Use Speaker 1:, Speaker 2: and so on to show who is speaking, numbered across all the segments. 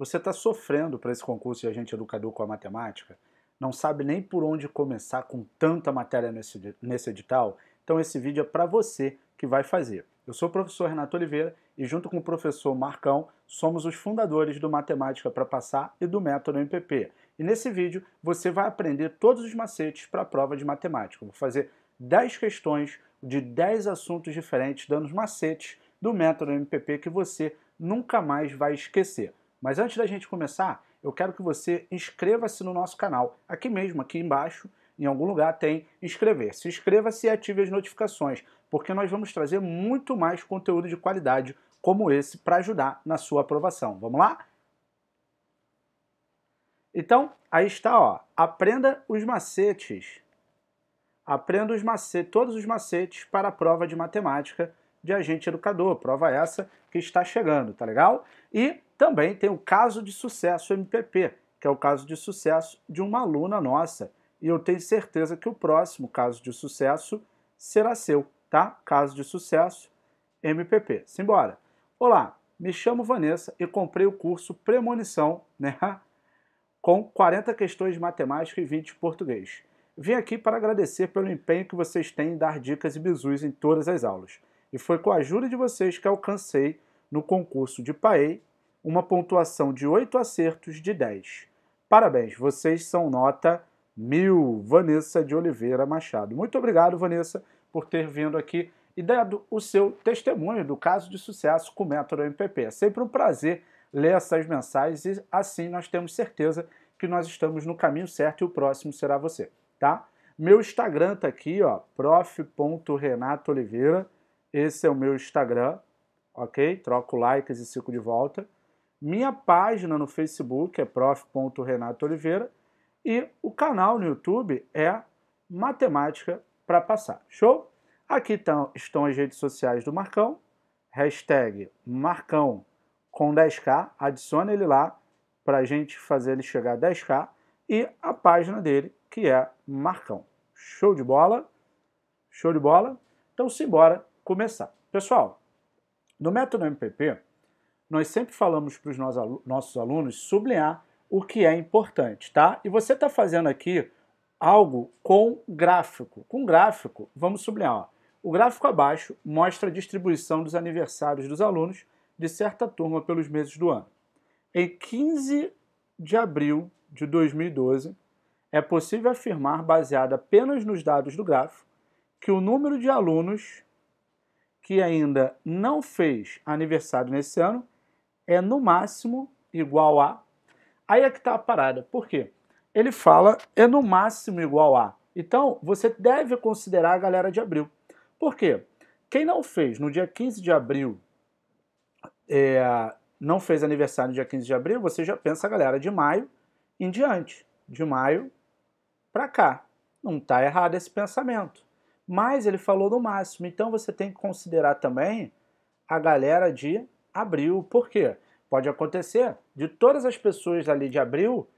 Speaker 1: Você está sofrendo para esse concurso de agente educador com a matemática? Não sabe nem por onde começar com tanta matéria nesse, nesse edital? Então esse vídeo é para você que vai fazer. Eu sou o professor Renato Oliveira e junto com o professor Marcão somos os fundadores do Matemática para Passar e do Método MPP. E nesse vídeo você vai aprender todos os macetes para a prova de matemática. vou fazer 10 questões de 10 assuntos diferentes, dando os macetes do método MPP que você nunca mais vai esquecer. Mas antes da gente começar, eu quero que você inscreva-se no nosso canal. Aqui mesmo, aqui embaixo, em algum lugar tem inscrever-se. Inscreva-se e ative as notificações, porque nós vamos trazer muito mais conteúdo de qualidade como esse para ajudar na sua aprovação. Vamos lá? Então, aí está, ó. Aprenda os macetes. Aprenda os macetes, todos os macetes para a prova de matemática de agente educador. Prova essa que está chegando, tá legal? E também tem o caso de sucesso MPP, que é o caso de sucesso de uma aluna nossa. E eu tenho certeza que o próximo caso de sucesso será seu, tá? Caso de sucesso MPP. Simbora! Olá, me chamo Vanessa e comprei o curso Premonição, né? Com 40 questões de matemática e 20 de português. Vim aqui para agradecer pelo empenho que vocês têm em dar dicas e bizus em todas as aulas. E foi com a ajuda de vocês que alcancei no concurso de PAEI uma pontuação de 8 acertos de 10. Parabéns, vocês são nota mil. Vanessa de Oliveira Machado. Muito obrigado, Vanessa, por ter vindo aqui e dado o seu testemunho do caso de sucesso com o método MPP. É sempre um prazer ler essas mensagens e assim nós temos certeza que nós estamos no caminho certo e o próximo será você, tá? Meu Instagram tá aqui, ó, prof.renatooliveira. Esse é o meu Instagram, ok? Troco likes e fico de volta minha página no Facebook é prof.renatooliveira e o canal no YouTube é Matemática para Passar. Show? Aqui tão, estão as redes sociais do Marcão, hashtag Marcão com 10k, adiciona ele lá para a gente fazer ele chegar a 10k e a página dele que é Marcão. Show de bola? Show de bola? Então simbora começar. Pessoal, no método MPP, nós sempre falamos para os nossos alunos sublinhar o que é importante, tá? E você está fazendo aqui algo com gráfico. Com gráfico, vamos sublinhar. Ó. O gráfico abaixo mostra a distribuição dos aniversários dos alunos de certa turma pelos meses do ano. Em 15 de abril de 2012, é possível afirmar, baseado apenas nos dados do gráfico, que o número de alunos que ainda não fez aniversário nesse ano é no máximo igual a. Aí é que está a parada. Por quê? Ele fala é no máximo igual a. Então, você deve considerar a galera de abril. Por quê? Quem não fez no dia 15 de abril, é, não fez aniversário no dia 15 de abril, você já pensa a galera de maio em diante. De maio para cá. Não está errado esse pensamento. Mas ele falou no máximo. Então você tem que considerar também a galera de abril. Por quê? Pode acontecer de todas as pessoas ali de abril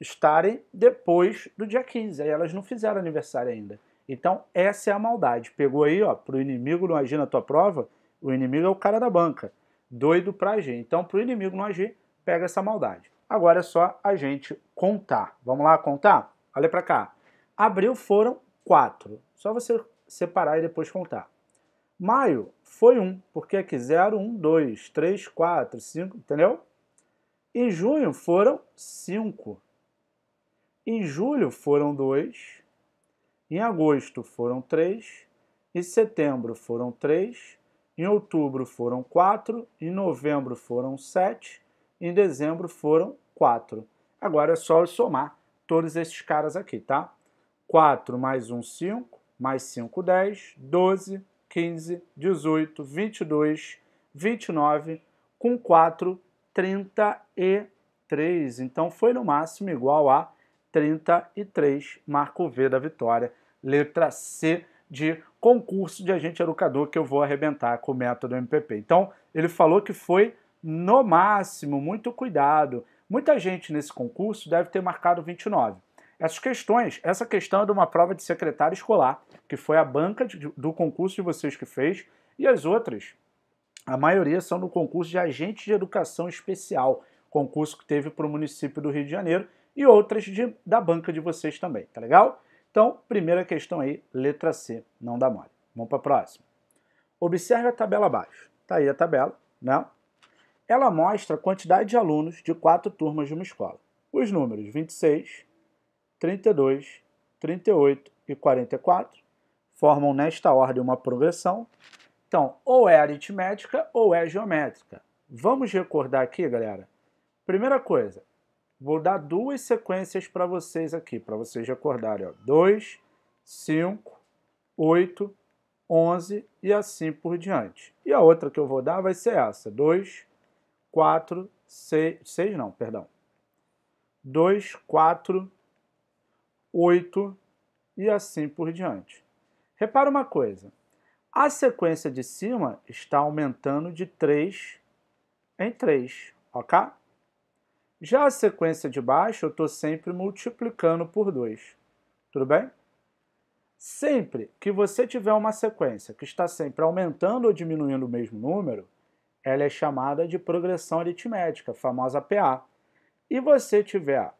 Speaker 1: estarem depois do dia 15, aí elas não fizeram aniversário ainda. Então, essa é a maldade. Pegou aí, ó, pro inimigo não agir na tua prova, o inimigo é o cara da banca, doido pra agir. Então, pro inimigo não agir, pega essa maldade. Agora é só a gente contar. Vamos lá contar? Olha para cá. Abril foram quatro. Só você separar e depois contar. Maio foi 1, porque aqui 0, 1, 2, 3, 4, 5, entendeu? Em junho foram 5. Em julho foram 2. Em agosto foram 3. Em setembro foram 3. Em outubro foram 4. Em novembro foram 7. Em dezembro foram 4. Agora é só eu somar todos esses caras aqui, tá? 4 mais 1, 5. Mais 5, 10. 12 15, 18, 22, 29, com 4, 33. Então foi no máximo igual a 33, marco V da vitória. Letra C de concurso de agente educador que eu vou arrebentar com o método MPP. Então, ele falou que foi no máximo, muito cuidado. Muita gente nesse concurso deve ter marcado 29 essas questões. Essa questão é de uma prova de secretário escolar, que foi a banca de, do concurso de vocês que fez, e as outras, a maioria são do concurso de agente de educação especial, concurso que teve para o município do Rio de Janeiro, e outras de, da banca de vocês também, tá legal? Então, primeira questão aí, letra C, não dá mole. Vamos para a próxima. Observe a tabela abaixo. Tá aí a tabela, né? Ela mostra a quantidade de alunos de quatro turmas de uma escola. Os números 26, 32, 38 e 44 formam nesta ordem uma progressão. Então, ou é aritmética ou é geométrica. Vamos recordar aqui, galera. Primeira coisa, vou dar duas sequências para vocês aqui, para vocês recordarem. 2, 5, 8, 11 e assim por diante. E a outra que eu vou dar vai ser essa. 2, 4, 6, 6 não, perdão. 2, 4, 8 e assim por diante. Repara uma coisa. A sequência de cima está aumentando de 3 em 3, ok? Já a sequência de baixo, eu estou sempre multiplicando por 2, tudo bem? Sempre que você tiver uma sequência que está sempre aumentando ou diminuindo o mesmo número, ela é chamada de progressão aritmética, famosa PA. E você tiver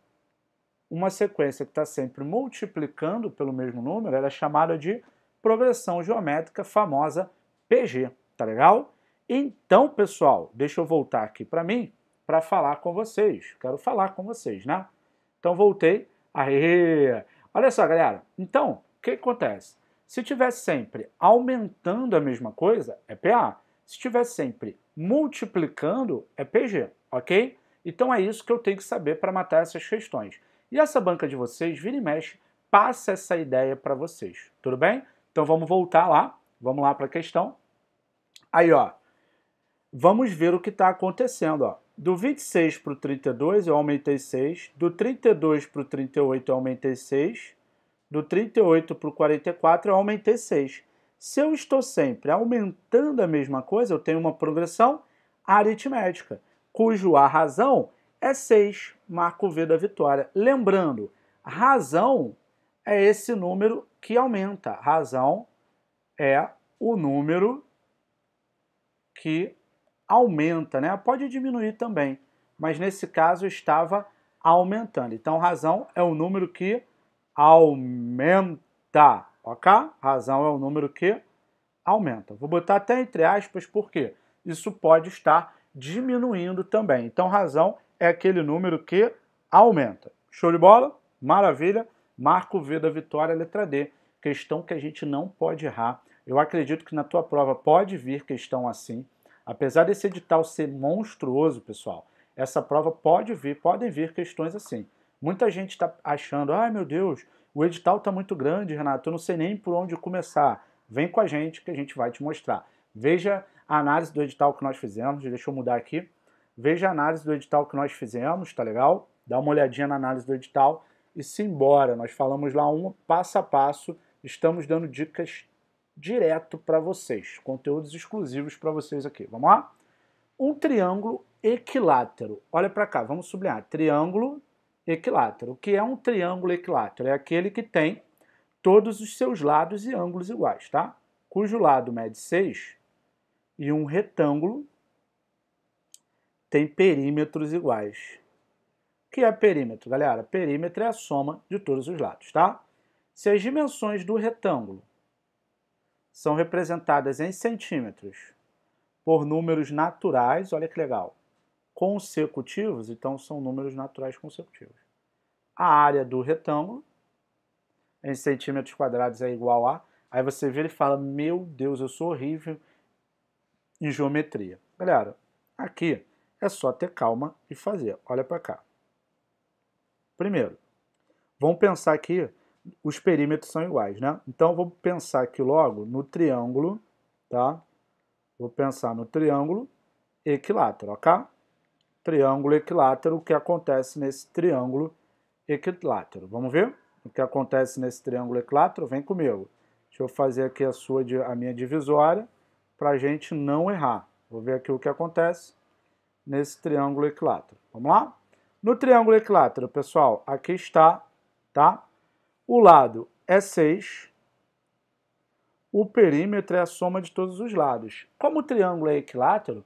Speaker 1: uma sequência que está sempre multiplicando pelo mesmo número, ela é chamada de progressão geométrica famosa PG, tá legal? Então, pessoal, deixa eu voltar aqui para mim para falar com vocês. Quero falar com vocês, né? Então voltei. Aê! Olha só, galera. Então, o que acontece? Se tiver sempre aumentando a mesma coisa, é PA. Se tiver sempre multiplicando, é PG, ok? Então é isso que eu tenho que saber para matar essas questões. E essa banca de vocês, vira e mexe, passa essa ideia para vocês, tudo bem? Então vamos voltar lá, vamos lá para a questão. Aí, ó, vamos ver o que está acontecendo, ó. Do 26 para o 32 eu aumentei 6, do 32 para o 38 eu aumentei 6, do 38 para o 44 eu aumentei 6. Se eu estou sempre aumentando a mesma coisa, eu tenho uma progressão aritmética, cujo a razão é 6, marco V da vitória. Lembrando, razão é esse número que aumenta. Razão é o número que aumenta, né? Pode diminuir também, mas nesse caso estava aumentando. Então, razão é o número que aumenta, ok? Razão é o número que aumenta. Vou botar até entre aspas porque isso pode estar diminuindo também. Então, razão é aquele número que aumenta. Show de bola? Maravilha. Marco V da vitória, letra D. Questão que a gente não pode errar. Eu acredito que na tua prova pode vir questão assim. Apesar desse edital ser monstruoso, pessoal, essa prova pode vir, podem vir questões assim. Muita gente está achando, ai meu Deus, o edital está muito grande, Renato, eu não sei nem por onde começar. Vem com a gente que a gente vai te mostrar. Veja a análise do edital que nós fizemos, deixa eu mudar aqui veja a análise do edital que nós fizemos, tá legal? Dá uma olhadinha na análise do edital e se embora. Nós falamos lá um passo a passo, estamos dando dicas direto para vocês, conteúdos exclusivos para vocês aqui. Vamos lá? Um triângulo equilátero. Olha para cá, vamos sublinhar. Triângulo equilátero. O que é um triângulo equilátero? É aquele que tem todos os seus lados e ângulos iguais, tá? Cujo lado mede 6 e um retângulo tem perímetros iguais. O que é perímetro, galera? Perímetro é a soma de todos os lados, tá? Se as dimensões do retângulo são representadas em centímetros por números naturais, olha que legal, consecutivos, então são números naturais consecutivos. A área do retângulo em centímetros quadrados é igual a... Aí você vê ele fala, meu Deus, eu sou horrível em geometria. Galera, aqui é só ter calma e fazer. Olha para cá. Primeiro, vamos pensar que os perímetros são iguais, né? Então, vou pensar aqui logo no triângulo, tá? Vou pensar no triângulo equilátero, ok? Triângulo equilátero, o que acontece nesse triângulo equilátero? Vamos ver o que acontece nesse triângulo equilátero? Vem comigo. Deixa eu fazer aqui a, sua, a minha divisória para a gente não errar. Vou ver aqui o que acontece nesse triângulo equilátero. Vamos lá? No triângulo equilátero, pessoal, aqui está, tá? O lado é 6, o perímetro é a soma de todos os lados. Como o triângulo é equilátero,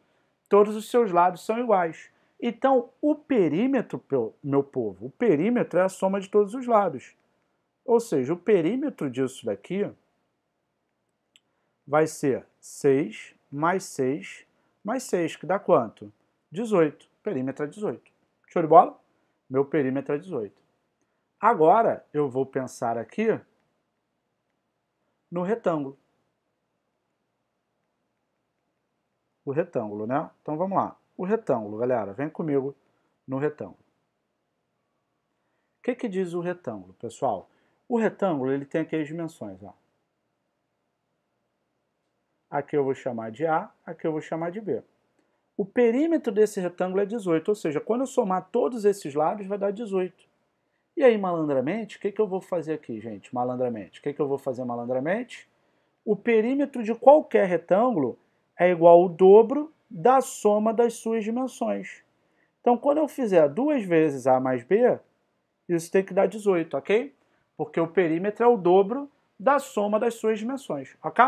Speaker 1: todos os seus lados são iguais. Então, o perímetro, meu povo, o perímetro é a soma de todos os lados. Ou seja, o perímetro disso daqui vai ser 6 mais 6 mais 6, que dá quanto? 18. Perímetro é 18. Show de bola? Meu perímetro é 18. Agora eu vou pensar aqui no retângulo. O retângulo, né? Então vamos lá. O retângulo, galera, vem comigo no retângulo. O que, que diz o retângulo, pessoal? O retângulo ele tem aqui as dimensões. Ó. Aqui eu vou chamar de A, aqui eu vou chamar de B. O perímetro desse retângulo é 18, ou seja, quando eu somar todos esses lados vai dar 18. E aí, malandramente, o que, que eu vou fazer aqui, gente? Malandramente. O que, que eu vou fazer malandramente? O perímetro de qualquer retângulo é igual ao dobro da soma das suas dimensões. Então, quando eu fizer duas vezes A mais B, isso tem que dar 18, ok? Porque o perímetro é o dobro da soma das suas dimensões, ok?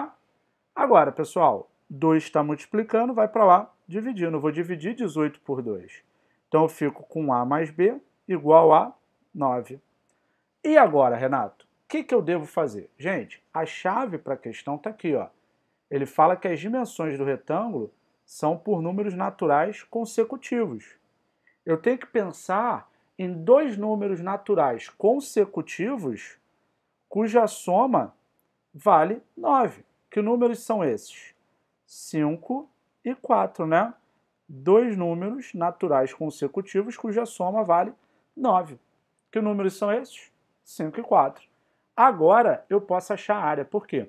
Speaker 1: Agora, pessoal, 2 está multiplicando, vai para lá, dividindo. Eu vou dividir 18 por 2. Então eu fico com A mais B igual a 9. E agora, Renato? O que, que eu devo fazer? Gente, a chave para a questão está aqui. Ó. Ele fala que as dimensões do retângulo são por números naturais consecutivos. Eu tenho que pensar em dois números naturais consecutivos cuja soma vale 9. Que números são esses? 5 e 4, né? Dois números naturais consecutivos cuja soma vale 9. Que números são esses? 5 e 4. Agora eu posso achar a área. Por quê?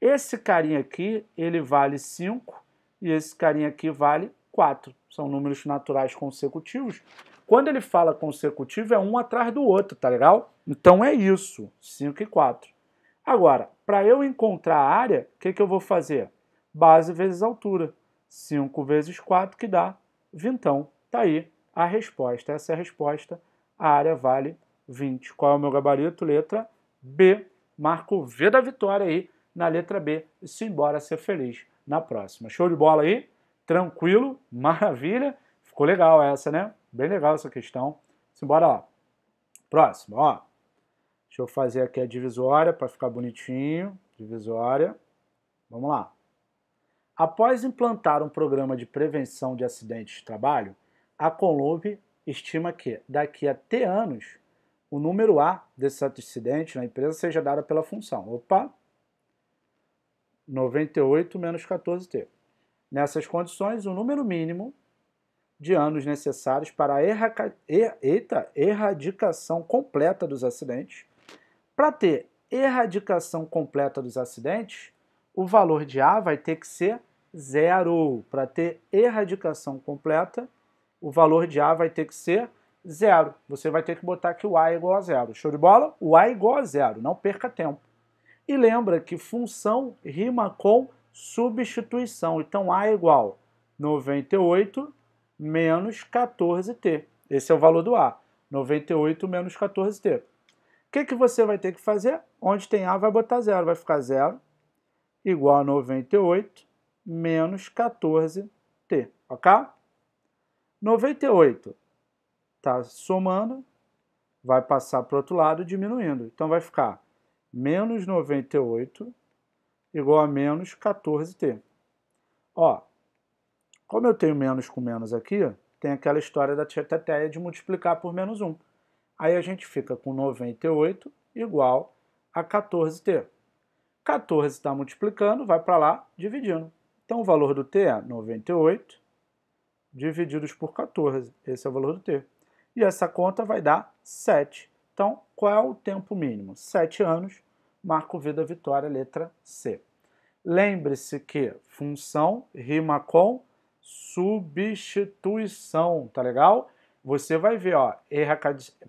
Speaker 1: Esse carinha aqui, ele vale 5 e esse carinha aqui vale 4. São números naturais consecutivos. Quando ele fala consecutivo, é um atrás do outro, tá legal? Então é isso, 5 e 4. Agora, para eu encontrar a área, o que, que eu vou fazer? Base vezes altura. 5 vezes 4, que dá então Tá aí a resposta. Essa é a resposta. A área vale 20. Qual é o meu gabarito? Letra B. Marco V da vitória aí na letra B. E simbora ser feliz na próxima. Show de bola aí? Tranquilo? Maravilha? Ficou legal essa, né? Bem legal essa questão. Simbora lá. Próximo, ó. Deixa eu fazer aqui a divisória para ficar bonitinho. Divisória. Vamos lá. Após implantar um programa de prevenção de acidentes de trabalho, a Conluve estima que, daqui a T anos, o número A desse acidente na empresa seja dado pela função. Opa! 98 menos 14T. Nessas condições, o número mínimo de anos necessários para a erra... Eita, erradicação completa dos acidentes. Para ter erradicação completa dos acidentes, o valor de A vai ter que ser zero. Para ter erradicação completa, o valor de A vai ter que ser zero. Você vai ter que botar que o A é igual a zero. Show de bola? O A é igual a zero, não perca tempo. E lembra que função rima com substituição. Então A é igual 98 menos 14T. Esse é o valor do A. 98 menos 14T. O que, que você vai ter que fazer? Onde tem A, vai botar zero. Vai ficar zero igual a 98 menos 14t, ok? 98 está somando, vai passar para o outro lado diminuindo. Então vai ficar menos 98 igual a menos 14t. Ó, como eu tenho menos com menos aqui, tem aquela história da tia Teteia de multiplicar por menos 1. Aí a gente fica com 98 igual a 14t. 14 está multiplicando, vai para lá, dividindo. Então o valor do T é 98 divididos por 14. Esse é o valor do T. E essa conta vai dar 7. Então, qual é o tempo mínimo? 7 anos. Marco Vida vitória, letra C. Lembre-se que função rima com substituição, tá legal? Você vai ver, ó,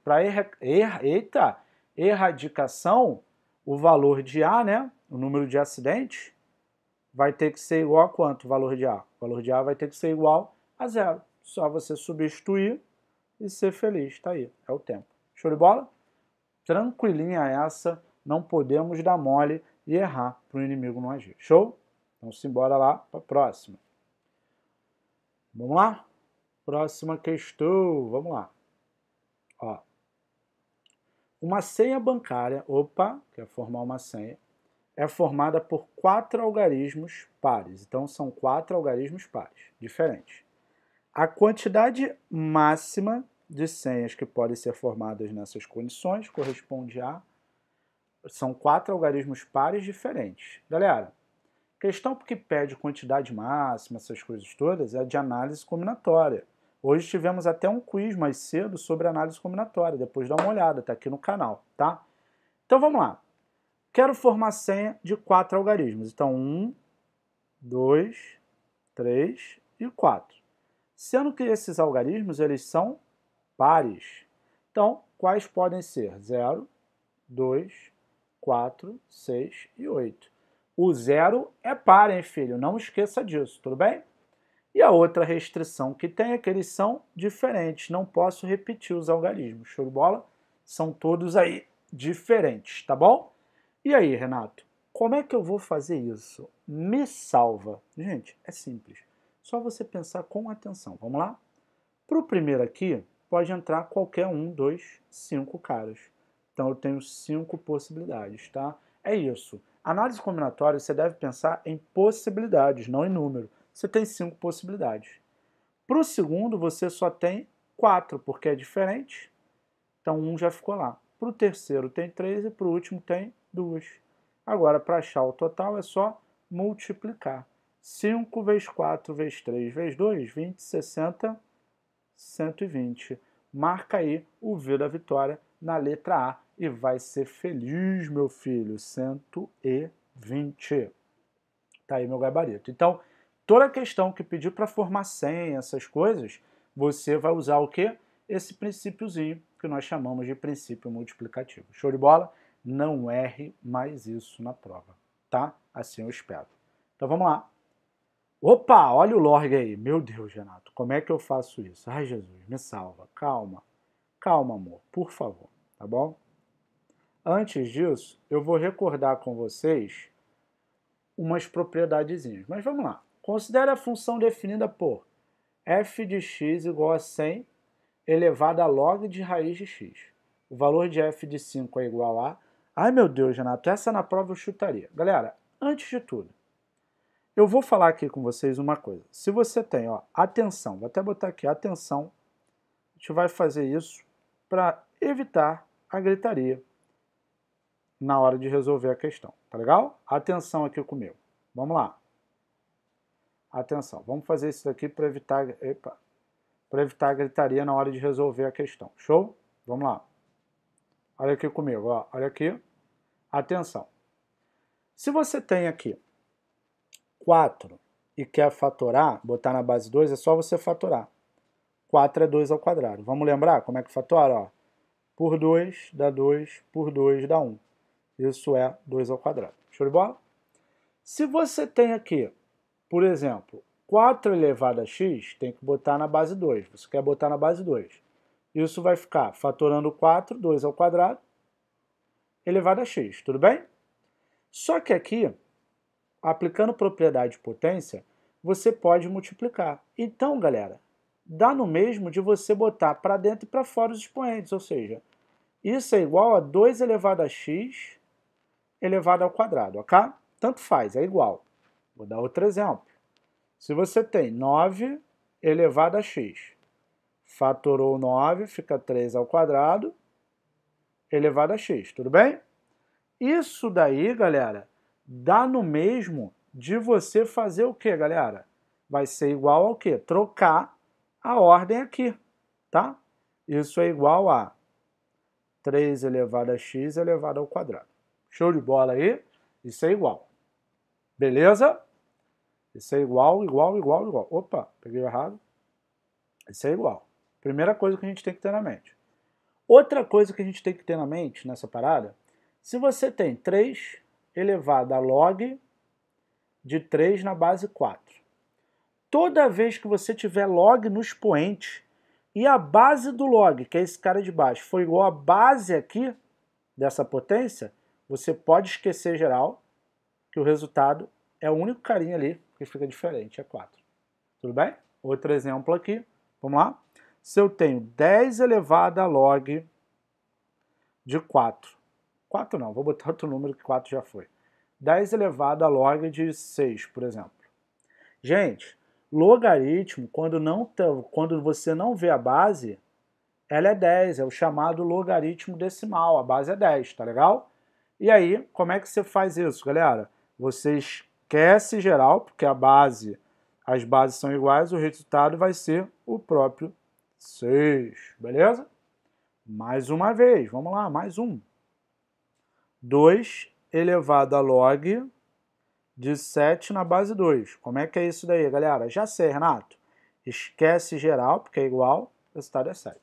Speaker 1: para erra, erra, eita, erradicação, o valor de A, né, o número de acidentes, vai ter que ser igual a quanto o valor de A? O valor de A vai ter que ser igual a zero. Só você substituir e ser feliz. Está aí, é o tempo. Show de bola? Tranquilinha essa, não podemos dar mole e errar para o inimigo não agir. Show? Então simbora lá para a próxima. Vamos lá? Próxima questão, vamos lá. Ó. Uma senha bancária, opa, quer formar uma senha, é formada por quatro algarismos pares. Então, são quatro algarismos pares, diferentes. A quantidade máxima de senhas que podem ser formadas nessas condições corresponde a. São quatro algarismos pares diferentes. Galera, questão que pede quantidade máxima, essas coisas todas, é de análise combinatória. Hoje tivemos até um quiz mais cedo sobre análise combinatória. Depois dá uma olhada, tá aqui no canal, tá? Então vamos lá. Quero formar senha de quatro algarismos. Então, um, dois, três e quatro. Sendo que esses algarismos eles são pares. Então, quais podem ser? 0, 2, 4, 6 e 8. O zero é par, hein, filho? Não esqueça disso, tudo bem? E a outra restrição que tem é que eles são diferentes. Não posso repetir os algarismos. Show de bola? São todos aí diferentes, tá bom? E aí, Renato, como é que eu vou fazer isso? Me salva. Gente, é simples. Só você pensar com atenção. Vamos lá? Para o primeiro aqui, pode entrar qualquer um dois, cinco caras. Então eu tenho cinco possibilidades, tá? É isso. Análise combinatória, você deve pensar em possibilidades, não em número. Você tem cinco possibilidades. Para o segundo, você só tem quatro, porque é diferente. Então um já ficou lá. Para o terceiro tem 3 e para o último tem 2. Agora, para achar o total, é só multiplicar. 5 vezes 4 vezes 3 vezes 2, 20, 60, 120. Marca aí o V da vitória na letra A e vai ser feliz, meu filho. 120. Está aí meu gabarito. Então, toda questão que pedir para formar 100, essas coisas, você vai usar o quê? esse princípiozinho que nós chamamos de princípio multiplicativo. Show de bola? Não erre mais isso na prova, tá? Assim eu espero. Então vamos lá. Opa, olha o log aí. Meu Deus, Renato, como é que eu faço isso? Ai, Jesus, me salva. Calma. Calma, amor, por favor, tá bom? Antes disso, eu vou recordar com vocês umas propriedadezinhas. Mas vamos lá. Considere a função definida por f de x igual a 100 elevada a log de raiz de x. O valor de f de 5 é igual a... Ai, meu Deus, Renato, essa na prova eu chutaria. Galera, antes de tudo, eu vou falar aqui com vocês uma coisa. Se você tem, ó, atenção, vou até botar aqui, atenção, a gente vai fazer isso para evitar a gritaria na hora de resolver a questão, tá legal? Atenção aqui comigo. Vamos lá. Atenção, vamos fazer isso daqui para evitar... Epa, para evitar gritaria na hora de resolver a questão. Show? Vamos lá. Olha aqui comigo, ó. olha aqui. Atenção. Se você tem aqui 4 e quer fatorar, botar na base 2, é só você fatorar. 4 é 2 ao quadrado. Vamos lembrar como é que fatora? Ó, por 2 dá 2, por 2 dá 1. Isso é 2 ao quadrado. Show de bola? Se você tem aqui, por exemplo, 4 elevado a x tem que botar na base 2. Você quer botar na base 2. Isso vai ficar fatorando 4, 2 ao quadrado, elevado a x, tudo bem? Só que aqui, aplicando propriedade de potência, você pode multiplicar. Então, galera, dá no mesmo de você botar para dentro e para fora os expoentes, ou seja, isso é igual a 2 elevado a x elevado ao quadrado, ok? Tanto faz, é igual. Vou dar outro exemplo. Se você tem 9 elevado a x, fatorou 9, fica 3 ao quadrado, elevado a x, tudo bem? Isso daí, galera, dá no mesmo de você fazer o quê, galera? Vai ser igual ao quê? Trocar a ordem aqui, tá? Isso é igual a 3 elevado a x elevado ao quadrado. Show de bola aí? Isso é igual. Beleza? Esse é igual, igual, igual, igual. Opa, peguei errado. Esse é igual. Primeira coisa que a gente tem que ter na mente. Outra coisa que a gente tem que ter na mente nessa parada, se você tem 3 elevado a log de 3 na base 4. Toda vez que você tiver log no expoente e a base do log, que é esse cara de baixo, for igual à base aqui dessa potência, você pode esquecer geral que o resultado é o único carinha ali que fica diferente, é 4. Tudo bem? Outro exemplo aqui, vamos lá? Se eu tenho 10 elevado a log de 4, 4 não, vou botar outro número que 4 já foi. 10 elevado a log de 6, por exemplo. Gente, logaritmo, quando, não, tá, quando você não vê a base, ela é 10, é o chamado logaritmo decimal, a base é 10, tá legal? E aí, como é que você faz isso, galera? Vocês Esquece geral, porque a base, as bases são iguais, o resultado vai ser o próprio 6, beleza? Mais uma vez, vamos lá, mais um. 2 elevado a log de 7 na base 2. Como é que é isso daí, galera? Já sei, Renato. Esquece geral, porque é igual, o resultado é 7.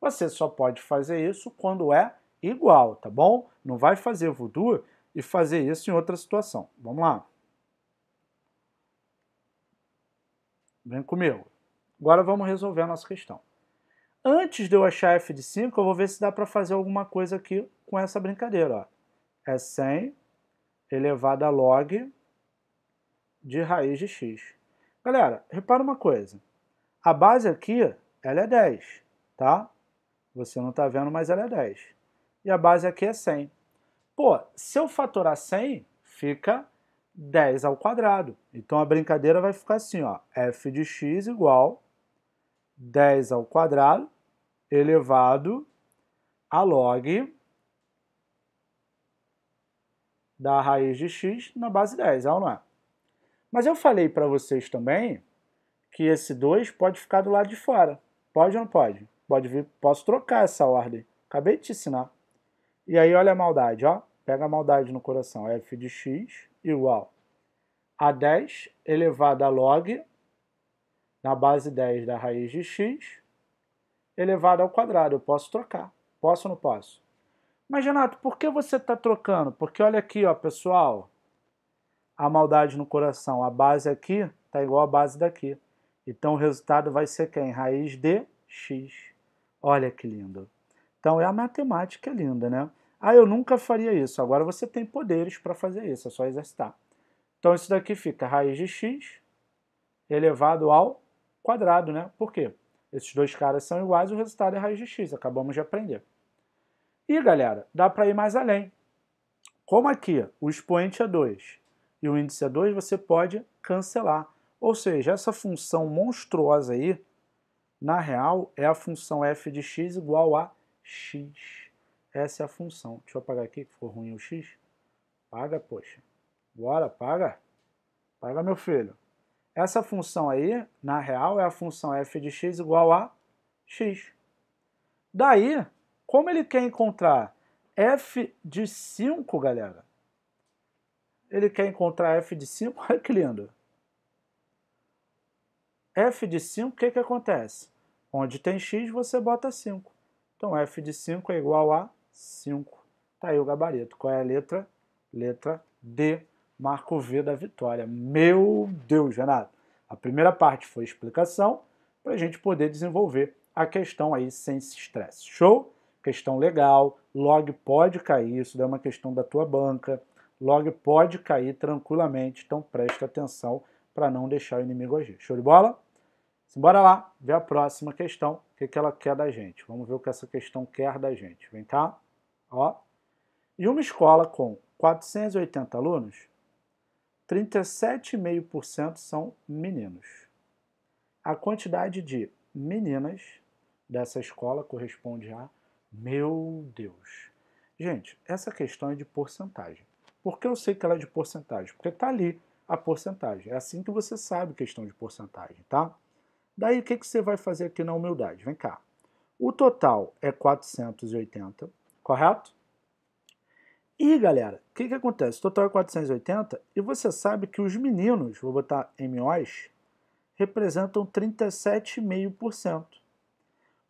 Speaker 1: Você só pode fazer isso quando é igual, tá bom? Não vai fazer voodoo e fazer isso em outra situação. Vamos lá. Vem comigo. Agora vamos resolver a nossa questão. Antes de eu achar f de 5, eu vou ver se dá para fazer alguma coisa aqui com essa brincadeira. Ó. É 100 elevado a log de raiz de x. Galera, repara uma coisa. A base aqui ela é 10, tá? Você não está vendo, mas ela é 10. E a base aqui é 100. Pô, se eu fatorar 100, fica 10 ao quadrado. Então a brincadeira vai ficar assim, ó, f de x igual 10 ao quadrado elevado a log da raiz de x na base 10, é ou não é? Mas eu falei para vocês também que esse 2 pode ficar do lado de fora. Pode ou não pode? Pode vir, posso trocar essa ordem. Acabei de te ensinar. E aí olha a maldade, ó. Pega a maldade no coração. f de x igual a 10 elevado a log, na base 10 da raiz de x, elevado ao quadrado. Eu posso trocar. Posso ou não posso? Mas, Renato, por que você está trocando? Porque olha aqui, ó, pessoal, a maldade no coração. A base aqui está igual à base daqui. Então, o resultado vai ser quem? Raiz de x. Olha que lindo. Então, é a matemática linda, né? Ah, eu nunca faria isso. Agora você tem poderes para fazer isso, é só exercitar. Então isso daqui fica raiz de x elevado ao quadrado, né? Por quê? Esses dois caras são iguais, o resultado é raiz de x, acabamos de aprender. E, galera, dá para ir mais além. Como aqui o expoente é 2 e o índice é 2, você pode cancelar. Ou seja, essa função monstruosa aí, na real, é a função f de x igual a x. Essa é a função. Deixa eu apagar aqui que ficou ruim o x. Paga, poxa. Bora, paga. Paga, meu filho. Essa função aí, na real, é a função f de x igual a x. Daí, como ele quer encontrar f de 5, galera, ele quer encontrar f de 5, olha que lindo. f de 5, o que, que acontece? Onde tem x, você bota 5. Então, f de 5 é igual a 5. Tá aí o gabarito. Qual é a letra? Letra D. Marco V da vitória. Meu Deus, Renato. A primeira parte foi explicação para a gente poder desenvolver a questão aí sem se estresse. Show? Questão legal. Log pode cair. Isso é uma questão da tua banca. Log pode cair tranquilamente. Então presta atenção para não deixar o inimigo agir. Show de bola? Bora lá, ver a próxima questão, o que, que ela quer da gente. Vamos ver o que essa questão quer da gente. Vem cá. Ó. E uma escola com 480 alunos, 37,5% são meninos. A quantidade de meninas dessa escola corresponde a. Meu Deus! Gente, essa questão é de porcentagem. Por que eu sei que ela é de porcentagem? Porque está ali a porcentagem. É assim que você sabe questão de porcentagem, tá? Daí, o que, que você vai fazer aqui na humildade? Vem cá. O total é 480 correto? E galera, o que, que acontece? total é 480 e você sabe que os meninos, vou botar MOs, representam 37,5%.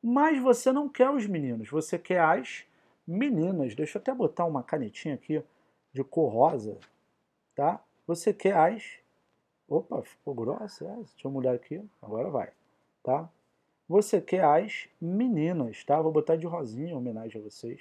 Speaker 1: Mas você não quer os meninos, você quer as meninas. Deixa eu até botar uma canetinha aqui de cor rosa, tá? Você quer as... Opa, ficou grossa Deixa é, eu mudar aqui. Agora vai, tá? Você quer as meninas, tá? Vou botar de rosinha em homenagem a vocês.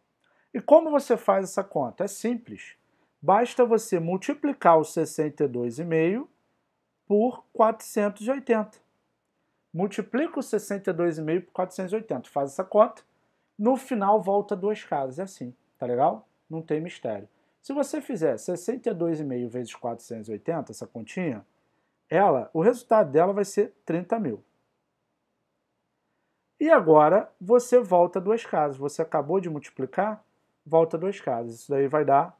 Speaker 1: E como você faz essa conta? É simples. Basta você multiplicar o 62,5 por 480. Multiplica o 62,5 por 480, faz essa conta. No final volta duas casas, é assim, tá legal? Não tem mistério. Se você fizer 62,5 vezes 480, essa continha, ela, o resultado dela vai ser 30 mil. E agora você volta duas casas. Você acabou de multiplicar, volta duas casas. Isso daí vai dar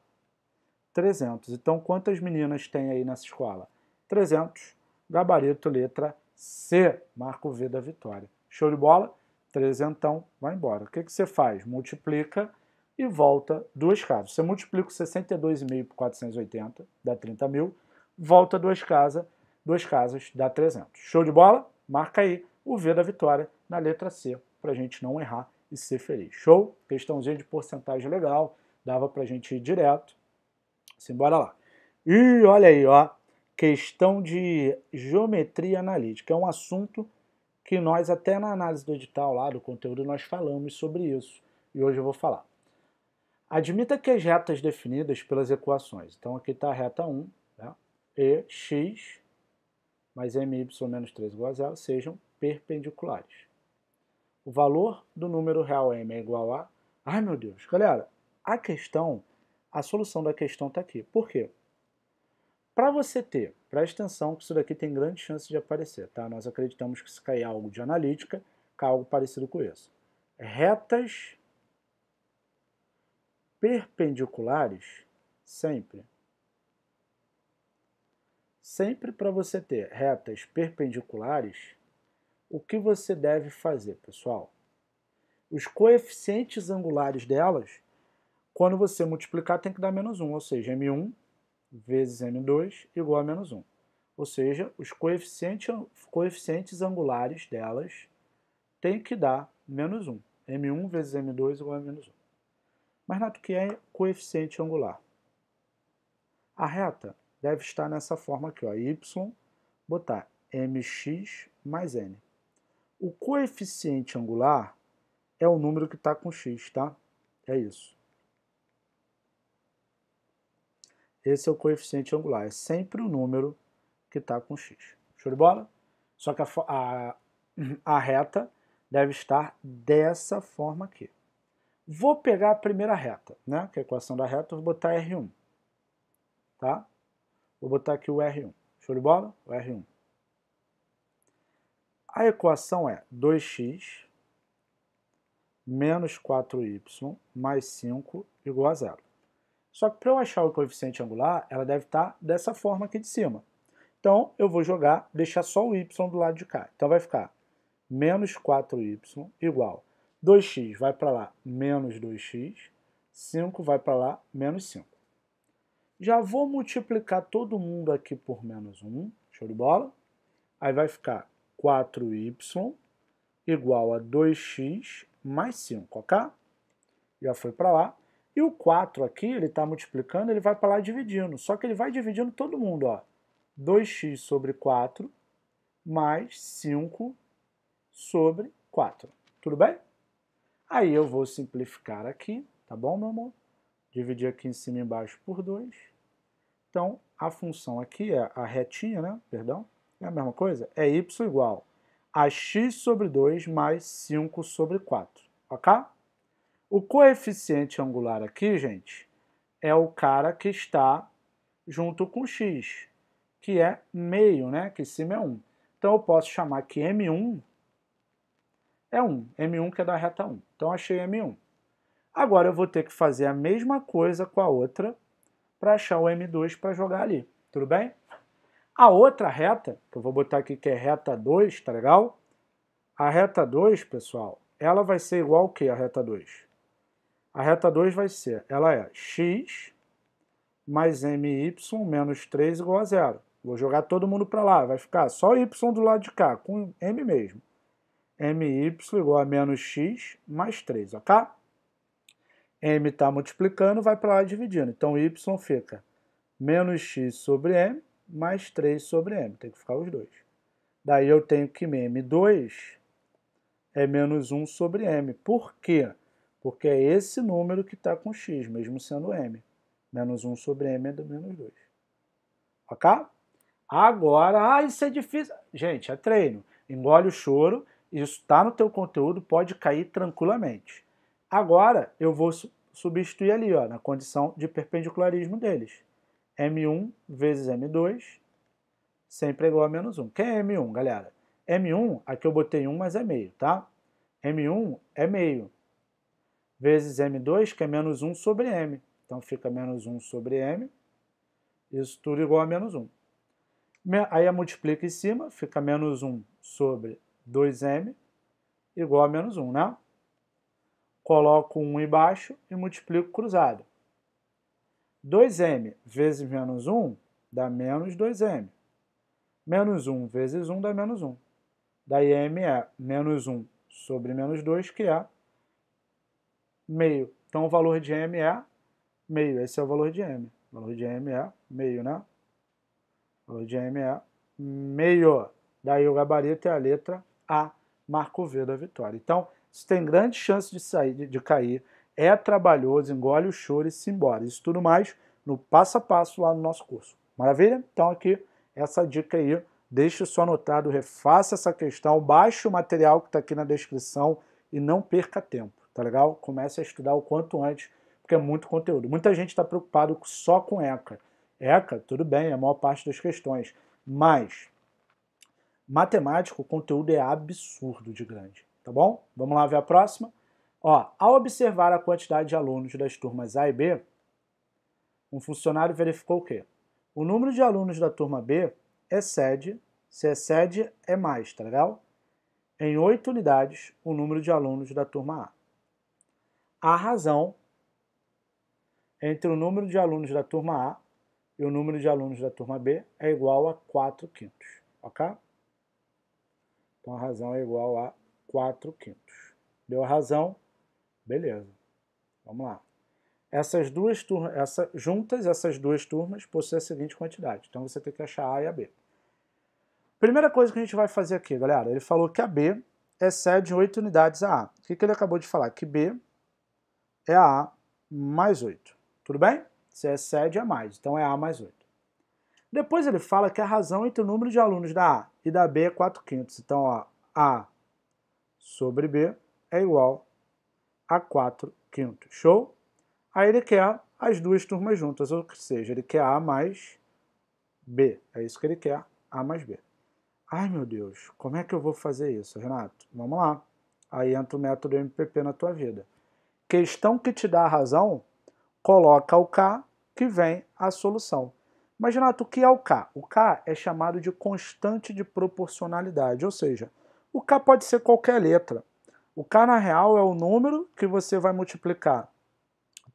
Speaker 1: 300. Então, quantas meninas tem aí nessa escola? 300. Gabarito, letra C. Marca o V da vitória. Show de bola? Trezentão, vai embora. O que, que você faz? Multiplica e volta duas casas. Você multiplica o 62,5 por 480, dá 30 mil. Volta duas casas, duas casas dá 300. Show de bola? Marca aí o V da vitória na letra C, para a gente não errar e ser feliz. Show? Questãozinha de porcentagem legal, dava pra gente ir direto. Simbora lá. E olha aí, ó, questão de geometria analítica. É um assunto que nós até na análise do edital lá, do conteúdo, nós falamos sobre isso. E hoje eu vou falar. Admita que as retas definidas pelas equações. Então aqui está a reta 1, né? e x mais my menos 3 igual a zero sejam perpendiculares o valor do número real m é igual a. Ai meu Deus, galera, a questão, a solução da questão está aqui. Por quê? Para você ter, preste atenção que isso daqui tem grande chance de aparecer, tá? Nós acreditamos que se cair algo de analítica, cai algo parecido com isso. Retas perpendiculares, sempre. Sempre para você ter retas perpendiculares, o que você deve fazer, pessoal? Os coeficientes angulares delas, quando você multiplicar, tem que dar menos 1, ou seja, m1 vezes m2 igual a menos 1. Ou seja, os coeficientes, coeficientes angulares delas têm que dar menos 1. m1 vezes m2 igual a menos 1. Mas, Nato, é o que é coeficiente angular? A reta deve estar nessa forma aqui, ó, y, botar mx mais n. O coeficiente angular é o número que está com x, tá? É isso. Esse é o coeficiente angular, é sempre o número que está com x. Show de bola? Só que a, a, a reta deve estar dessa forma aqui. Vou pegar a primeira reta, né? Que é a equação da reta, vou botar R1. Tá? Vou botar aqui o R1. Show de bola? O R1. A equação é 2x menos 4y mais 5 igual a zero. Só que para eu achar o coeficiente angular, ela deve estar tá dessa forma aqui de cima. Então, eu vou jogar, deixar só o y do lado de cá. Então, vai ficar menos 4y igual 2x vai para lá, menos 2x, 5 vai para lá, menos 5. Já vou multiplicar todo mundo aqui por menos 1, show de bola. Aí vai ficar 4y igual a 2x mais 5, ok? Já foi para lá. E o 4 aqui, ele está multiplicando, ele vai para lá dividindo. Só que ele vai dividindo todo mundo, ó. 2x sobre 4 mais 5 sobre 4. Tudo bem? Aí eu vou simplificar aqui, tá bom, meu amor? Dividir aqui em cima e embaixo por 2. Então, a função aqui é a retinha, né? Perdão é a mesma coisa, é y igual a x sobre 2 mais 5 sobre 4, ok? O coeficiente angular aqui, gente, é o cara que está junto com x, que é meio, né? Que cima é 1. Então eu posso chamar que m1 é 1. m1 que é da reta 1. Então achei m1. Agora eu vou ter que fazer a mesma coisa com a outra para achar o m2 para jogar ali, tudo bem? A outra reta, que eu vou botar aqui que é reta 2, tá legal? A reta 2, pessoal, ela vai ser igual que a reta 2? A reta 2 vai ser, ela é x mais my menos 3 igual a zero. Vou jogar todo mundo para lá, vai ficar só y do lado de cá, com m mesmo. my igual a menos x mais 3, ok? m está multiplicando, vai para lá dividindo. Então y fica menos x sobre m mais 3 sobre m. Tem que ficar os dois. Daí eu tenho que m2 é menos 1 sobre m. Por quê? Porque é esse número que está com x, mesmo sendo m. Menos 1 sobre m é do menos 2. Ok? Agora, ah, isso é difícil. Gente, é treino. Engole o choro. Isso está no teu conteúdo, pode cair tranquilamente. Agora, eu vou substituir ali, ó, na condição de perpendicularismo deles. M1 vezes M2 sempre é igual a menos 1. Quem é M1, galera? M1, aqui eu botei 1, mas é meio, tá? M1 é meio, vezes M2, que é menos 1 sobre M. Então fica menos 1 sobre M, isso tudo igual a menos 1. Aí a multiplica em cima, fica menos 1 sobre 2M, igual a menos 1, né? Coloco 1 embaixo e multiplico cruzado. 2m vezes menos 1 dá menos 2m. Menos 1 vezes 1 dá menos 1. Daí m é menos 1 sobre menos 2, que é meio. Então o valor de m é meio. Esse é o valor de m. O valor de m é meio, né? O valor de m é meio. Daí o gabarito é a letra A, marco V da vitória. Então, isso tem grande chance de, sair, de, de cair é trabalhoso, engole o choro e se embora. Isso tudo mais no passo a passo lá no nosso curso. Maravilha? Então aqui essa dica aí, deixe isso anotado, refaça essa questão, baixe o material que está aqui na descrição e não perca tempo, tá legal? Comece a estudar o quanto antes, porque é muito conteúdo. Muita gente está preocupado só com ECA. ECA, tudo bem, é a maior parte das questões, mas matemática, o conteúdo é absurdo de grande, tá bom? Vamos lá ver a próxima? Ó, ao observar a quantidade de alunos das turmas A e B, um funcionário verificou o quê? O número de alunos da turma B excede, se excede é mais, tá legal? Em oito unidades, o número de alunos da turma A. a razão entre o número de alunos da turma A e o número de alunos da turma B é igual a 4 quintos, ok? Então a razão é igual a 4 quintos. Deu a razão, Beleza. Vamos lá. Essas duas turmas, essa, juntas, essas duas turmas possuem a seguinte quantidade. Então você tem que achar A e a B. Primeira coisa que a gente vai fazer aqui, galera, ele falou que a B excede 8 unidades a A. O que, que ele acabou de falar? Que B é a mais 8. Tudo bem? Se excede é mais, então é A mais 8. Depois ele fala que a razão entre o número de alunos da A e da B é 4 quintos. Então, ó, A sobre B é igual a 4 quintos. Show? Aí ele quer as duas turmas juntas, ou seja, ele quer A mais B. É isso que ele quer, A mais B. Ai, meu Deus, como é que eu vou fazer isso, Renato? Vamos lá. Aí entra o método MPP na tua vida. Questão que te dá a razão, coloca o K que vem a solução. Mas, Renato, o que é o K? O K é chamado de constante de proporcionalidade, ou seja, o K pode ser qualquer letra. O k na real é o número que você vai multiplicar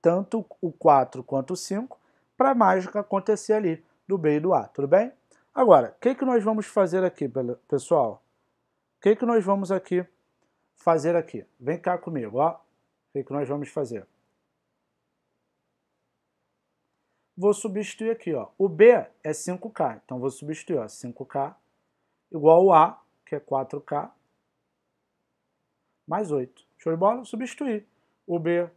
Speaker 1: tanto o 4 quanto o 5 para a mágica acontecer ali do B e do A, tudo bem? Agora, o que, que nós vamos fazer aqui, pessoal? O que, que nós vamos aqui fazer aqui? Vem cá comigo, ó. O que, que nós vamos fazer? Vou substituir aqui, ó. O B é 5K, então vou substituir, ó, 5K igual o A, que é 4K, mais 8. Show de bola? Substituir. O B,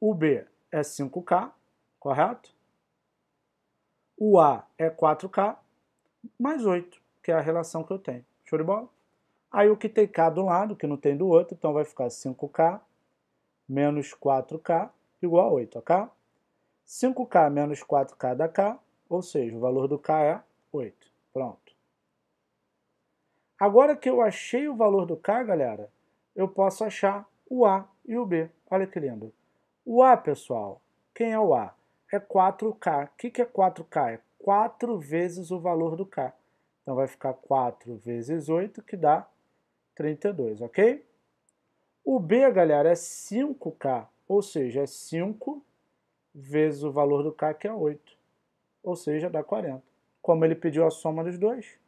Speaker 1: o B é 5K, correto? O A é 4K, mais 8, que é a relação que eu tenho. Show de bola? Aí o que tem K do lado, que não tem do outro, então vai ficar 5K menos 4K igual a 8, ok? 5K menos 4K dá K, ou seja, o valor do K é 8. Pronto. Agora que eu achei o valor do K, galera, eu posso achar o A e o B. Olha que lindo. O A, pessoal, quem é o A? É 4K. O que, que é 4K? É 4 vezes o valor do K. Então vai ficar 4 vezes 8, que dá 32, ok? O B, galera, é 5K, ou seja, é 5 vezes o valor do K, que é 8. Ou seja, dá 40. Como ele pediu a soma dos dois,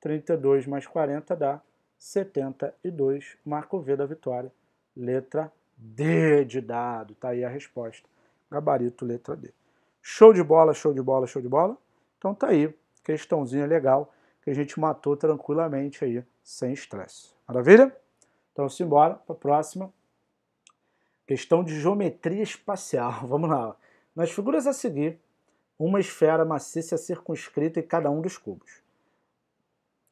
Speaker 1: 32 mais 40 dá 72, Marco V da vitória, letra D de dado, tá aí a resposta. Gabarito, letra D. Show de bola, show de bola, show de bola. Então tá aí, questãozinha legal que a gente matou tranquilamente aí, sem estresse. Maravilha? Então simbora para a próxima. Questão de geometria espacial. Vamos lá. Nas figuras a seguir, uma esfera maciça circunscrita em cada um dos cubos.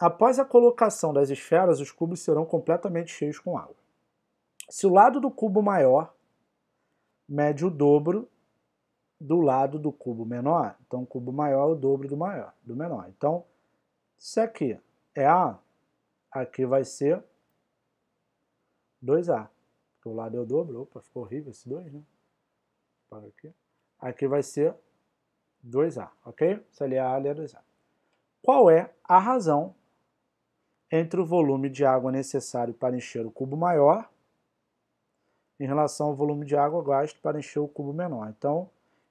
Speaker 1: Após a colocação das esferas, os cubos serão completamente cheios com água. Se o lado do cubo maior mede o dobro do lado do cubo menor, então o cubo maior é o dobro do maior, do menor. Então, se aqui é A, aqui vai ser 2A. Porque o lado é o dobro, opa, ficou horrível esse 2, né? Para aqui. Aqui vai ser 2A, ok? Se ali é A, ali é 2A. Qual é a razão entre o volume de água necessário para encher o cubo maior em relação ao volume de água gasto para encher o cubo menor. Então,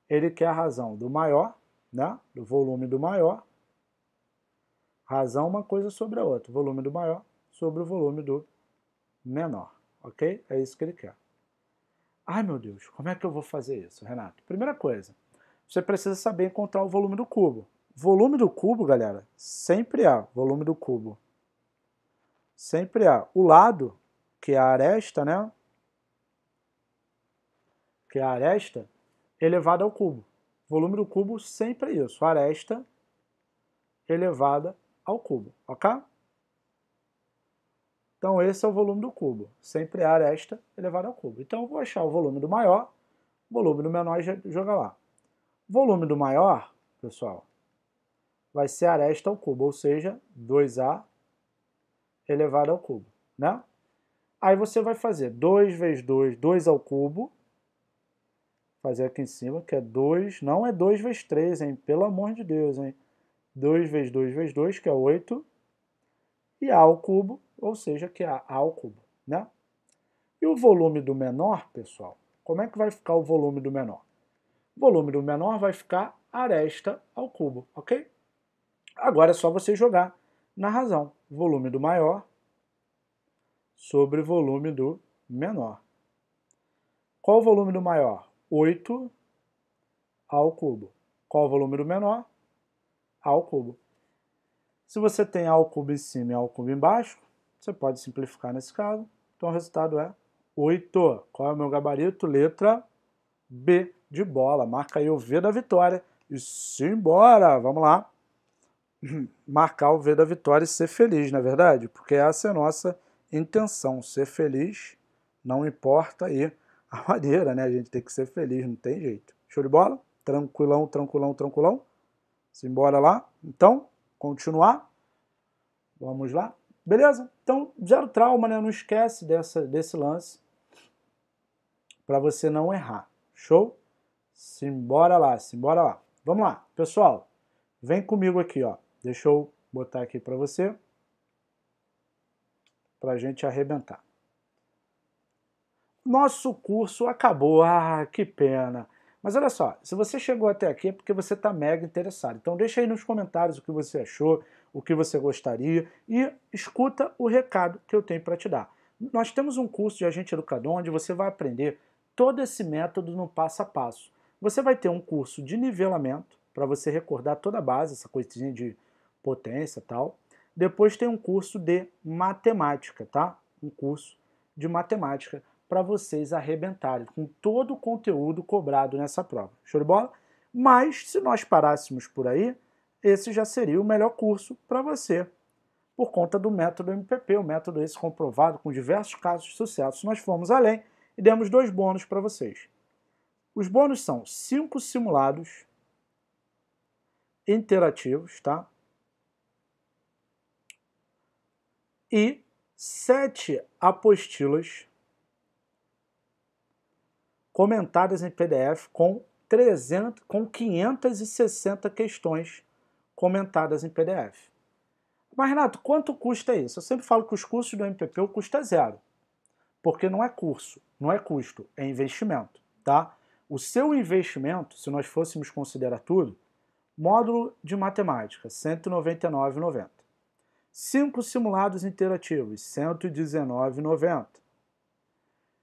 Speaker 1: ele quer a razão do maior, né, do volume do maior, razão uma coisa sobre a outra, volume do maior sobre o volume do menor, ok? É isso que ele quer. Ai meu Deus, como é que eu vou fazer isso, Renato? Primeira coisa, você precisa saber encontrar o volume do cubo. Volume do cubo, galera, sempre é volume do cubo sempre há o lado, que é a aresta, né? Que é a aresta elevada ao cubo. O volume do cubo sempre é isso, aresta elevada ao cubo, ok? Então esse é o volume do cubo, sempre a aresta elevada ao cubo. Então eu vou achar o volume do maior, o volume do menor e jogar lá. O volume do maior, pessoal, vai ser aresta ao cubo, ou seja, 2A elevado ao cubo, né? Aí você vai fazer 2 vezes 2, 2 ao cubo. Fazer aqui em cima, que é 2, não é 2 vezes 3, hein? Pelo amor de Deus, hein? 2 vezes 2 vezes 2, que é 8. E A ao cubo, ou seja, que é A ao cubo, né? E o volume do menor, pessoal, como é que vai ficar o volume do menor? O volume do menor vai ficar aresta ao cubo, ok? Agora é só você jogar na razão volume do maior sobre volume do menor. Qual o volume do maior? 8 ao cubo. Qual o volume do menor? ao cubo. Se você tem A ao cubo em cima e A ao cubo embaixo, você pode simplificar nesse caso. Então o resultado é 8. Qual é o meu gabarito? Letra B de bola. Marca aí o V da vitória. E simbora! Vamos lá! marcar o V da vitória e ser feliz, na é verdade? Porque essa é a nossa intenção, ser feliz, não importa aí a maneira, né? A gente tem que ser feliz, não tem jeito. Show de bola? Tranquilão, tranquilão, tranquilão. Simbora lá. Então, continuar. Vamos lá. Beleza? Então, zero trauma, né? Não esquece dessa, desse lance para você não errar. Show? Simbora lá, simbora lá. Vamos lá, pessoal. Vem comigo aqui, ó. Deixa eu botar aqui para você, para a gente arrebentar. Nosso curso acabou, ah, que pena. Mas olha só, se você chegou até aqui é porque você está mega interessado. Então deixa aí nos comentários o que você achou, o que você gostaria e escuta o recado que eu tenho para te dar. Nós temos um curso de agente educador onde você vai aprender todo esse método no passo a passo. Você vai ter um curso de nivelamento para você recordar toda a base, essa coisinha de potência tal. Depois tem um curso de matemática, tá? Um curso de matemática para vocês arrebentarem com todo o conteúdo cobrado nessa prova. Show de bola? Mas se nós parássemos por aí, esse já seria o melhor curso para você, por conta do método MPP, o método esse comprovado com diversos casos de sucesso. Nós fomos além e demos dois bônus para vocês. Os bônus são cinco simulados interativos, tá? e sete apostilas comentadas em PDF com, 300, com 560 questões comentadas em PDF. Mas, Renato, quanto custa isso? Eu sempre falo que os cursos do MPP, o custo é zero. Porque não é curso, não é custo, é investimento, tá? O seu investimento, se nós fôssemos considerar tudo, módulo de matemática, R$ 199,90. 5 simulados interativos, R$ 119,90.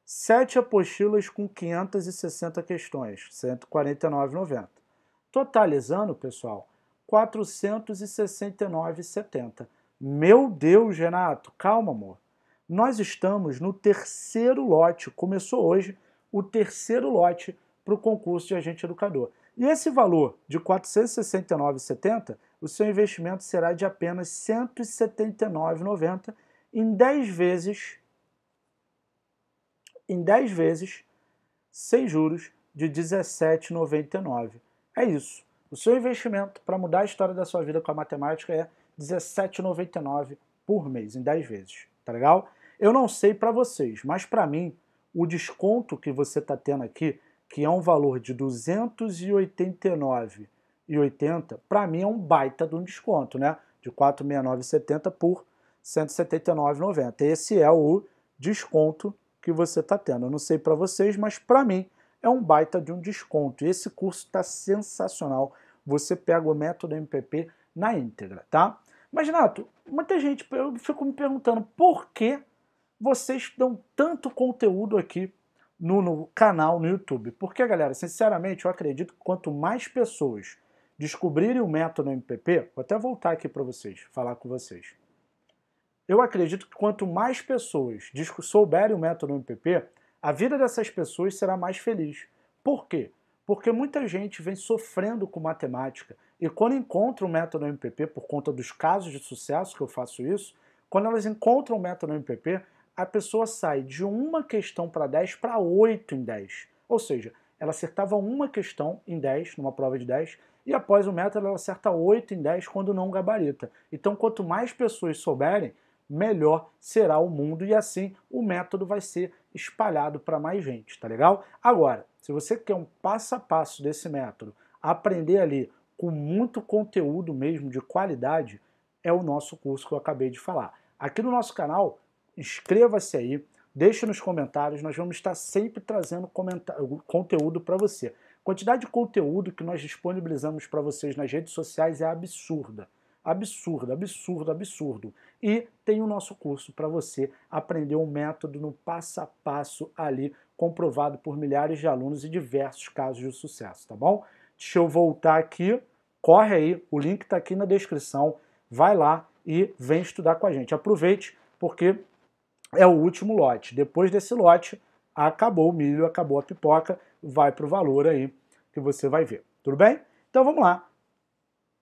Speaker 1: 7 apostilas com 560 questões, R$ 149,90. Totalizando, pessoal, R$ 469,70. Meu Deus, Renato, calma, amor. Nós estamos no terceiro lote, começou hoje o terceiro lote para o concurso de agente educador. E esse valor de R$ 469,70, o seu investimento será de apenas R$ 179,90 em 10 vezes em 10 vezes sem juros de R$ 17,99. É isso. O seu investimento para mudar a história da sua vida com a matemática é R$ 17,99 por mês, em 10 vezes. Tá legal? Eu não sei para vocês, mas para mim, o desconto que você está tendo aqui que é um valor de 289,80, para mim é um baita de um desconto, né? De 469,70 por 179,90. Esse é o desconto que você está tendo. Eu não sei para vocês, mas para mim é um baita de um desconto. Esse curso está sensacional. Você pega o método MPP na íntegra, tá? Mas, Nato, muita gente, eu fico me perguntando por que vocês dão tanto conteúdo aqui no, no canal no YouTube. Porque, galera, sinceramente, eu acredito que quanto mais pessoas descobrirem o método MPP, vou até voltar aqui para vocês, falar com vocês. Eu acredito que quanto mais pessoas souberem o método MPP, a vida dessas pessoas será mais feliz. Por quê? Porque muita gente vem sofrendo com matemática e quando encontra o método MPP, por conta dos casos de sucesso que eu faço isso, quando elas encontram o método MPP, a pessoa sai de uma questão para 10 para 8 em 10. Ou seja, ela acertava uma questão em 10, numa prova de 10, e após o método ela acerta 8 em 10 quando não gabarita. Então, quanto mais pessoas souberem, melhor será o mundo e assim o método vai ser espalhado para mais gente, tá legal? Agora, se você quer um passo a passo desse método, aprender ali com muito conteúdo mesmo de qualidade, é o nosso curso que eu acabei de falar. Aqui no nosso canal inscreva-se aí, deixe nos comentários, nós vamos estar sempre trazendo conteúdo para você. A quantidade de conteúdo que nós disponibilizamos para vocês nas redes sociais é absurda. Absurdo, absurdo, absurdo. E tem o nosso curso para você aprender um método no passo a passo ali, comprovado por milhares de alunos e diversos casos de sucesso, tá bom? Deixa eu voltar aqui, corre aí, o link está aqui na descrição, vai lá e vem estudar com a gente. Aproveite, porque é o último lote. Depois desse lote, acabou o milho, acabou a pipoca, vai para o valor aí que você vai ver. Tudo bem? Então vamos lá.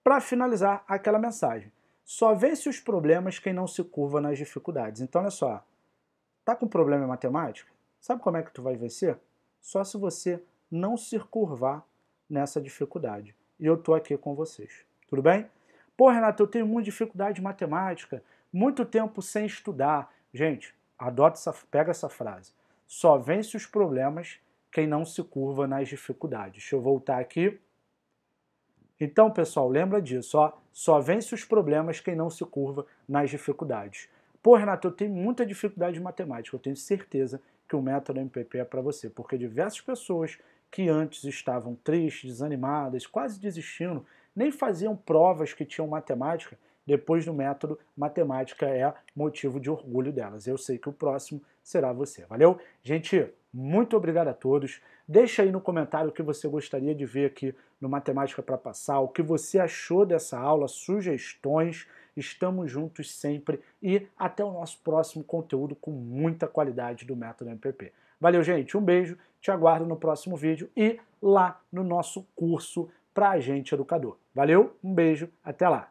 Speaker 1: Para finalizar aquela mensagem. Só vence os problemas quem não se curva nas dificuldades. Então olha só, tá com problema em matemática? Sabe como é que tu vai vencer? Só se você não se curvar nessa dificuldade. E eu tô aqui com vocês. Tudo bem? Pô, Renato, eu tenho muita dificuldade em matemática, muito tempo sem estudar, Gente, adota essa, pega essa frase. Só vence os problemas quem não se curva nas dificuldades. Deixa eu voltar aqui. Então, pessoal, lembra disso, ó. Só vence os problemas quem não se curva nas dificuldades. Pô, Renato, eu tenho muita dificuldade de matemática. Eu tenho certeza que o método MPP é para você, porque diversas pessoas que antes estavam tristes, desanimadas, quase desistindo, nem faziam provas que tinham matemática, depois do método, matemática é motivo de orgulho delas. Eu sei que o próximo será você. Valeu? Gente, muito obrigado a todos. Deixa aí no comentário o que você gostaria de ver aqui no Matemática para Passar, o que você achou dessa aula, sugestões. Estamos juntos sempre e até o nosso próximo conteúdo com muita qualidade do Método MPP. Valeu, gente. Um beijo. Te aguardo no próximo vídeo e lá no nosso curso para agente educador. Valeu, um beijo. Até lá.